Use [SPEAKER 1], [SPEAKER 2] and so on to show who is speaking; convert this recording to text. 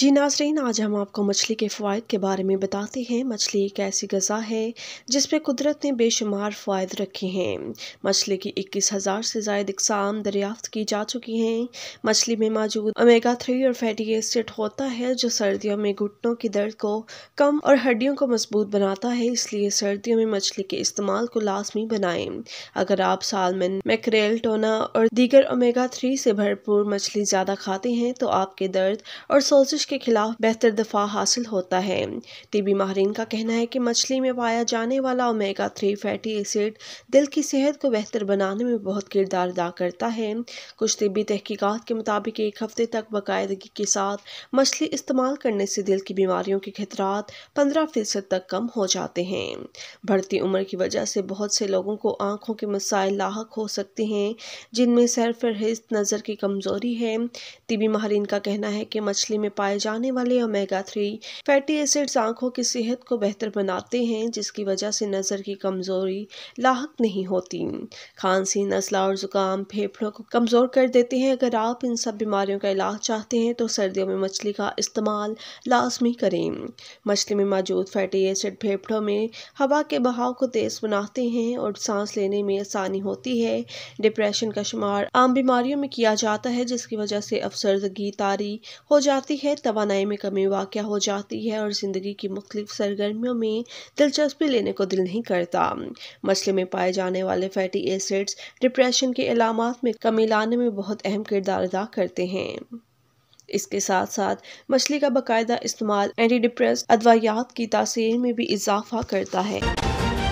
[SPEAKER 1] जी नाजरीन आज हम आपको मछली के फ़ायद के बारे में बताते हैं मछली एक ऐसी गज़ा है जिस पर कुदरत ने बेशुमार फ़ायद रखे हैं मछली की इक्कीस हज़ार से जायद इकसाम दरियाफ्त की जा चुकी हैं मछली में मौजूद ओमेगा थ्री और फैटी एसिड होता है जो सर्दियों में घुटनों के दर्द को कम और हड्डियों को मजबूत बनाता है इसलिए सर्दियों में मछली के इस्तेमाल को लाजमी बनाएं अगर आप सालमन मैक्रेल टोना और दीगर ओमेगा थ्री से भरपूर मछली ज़्यादा खाते हैं तो आपके दर्द और सोजिश के खिलाफ बेहतर दफा हासिल होता है तिबी माहरीन का कहना है कि मछली में पाया जाने वाला ओमेगा थ्री फैटी एसिड दिल की सेहत को बेहतर बनाने में बहुत किरदार अदा करता है कुछ तबी तहकीकत के मुताबिक एक हफ्ते तक बाकायदगी के साथ मछली इस्तेमाल करने से दिल की बीमारियों के खतरा पंद्रह फ़ीसद तक कम हो जाते हैं बढ़ती उम्र की वजह से बहुत से लोगों को आंखों के मसाइल लाक हो सकते हैं जिनमें सर फहरिस्त नज़र की कमज़ोरी है तिबी माहरीन का कहना है कि मछली में पाए पाए जाने वाले ओमेगा थ्री फैटी एसिड्स आंखों की सेहत को बेहतर बनाते हैं जिसकी वजह से नज़र की कमज़ोरी लाक नहीं होती खांसी नस्ला और ज़ुकाम फेफड़ों को कमज़ोर कर देते हैं अगर आप इन सब बीमारियों का इलाज चाहते हैं तो सर्दियों में मछली का इस्तेमाल लाजमी करें मछली में मौजूद फैटी एसिड फेफड़ों में हवा के बहाव को तेज़ बनाते हैं और सांस लेने में आसानी होती है डिप्रेशन का शुमार आम बीमारियों में किया जाता है जिसकी वजह से अफसरदगी तारी हो जाती है तोानाई में कमी वाक़ हो जाती है और ज़िंदगी की मुख्तफ सरगर्मियों में दिलचस्पी लेने को दिल नहीं करता मछली में पाए जाने वाले फैटी एसिड्स डिप्रेशन के अलामत में कमी लाने में बहुत अहम किरदार अदा करते हैं इसके साथ साथ मछली का बाकायदा इस्तेमाल एंटी डिप्रेस अद्वायात की तासीर में भी इजाफा करता है